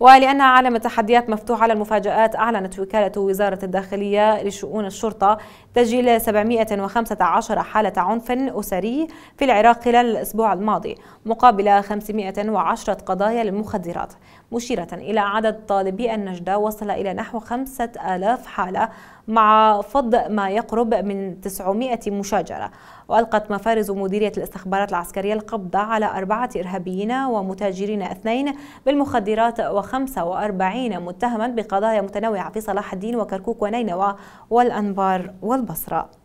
ولأنها عالم التحديات مفتوح على المفاجآت أعلنت وكالة وزارة الداخلية لشؤون الشرطة تسجيل 715 حالة عنف أسري في العراق خلال الأسبوع الماضي مقابل 510 قضايا للمخدرات مشيرة إلى عدد طالبي النجدة وصل إلى نحو 5000 حالة مع فض ما يقرب من 900 مشاجرة وألقت مفارز مديرية الاستخبارات العسكرية القبض على أربعة إرهابيين ومتاجرين اثنين بالمخدرات وخ 45 متهما بقضايا متنوعة في صلاح الدين وكركوك ونينوى والأنبار والبصرة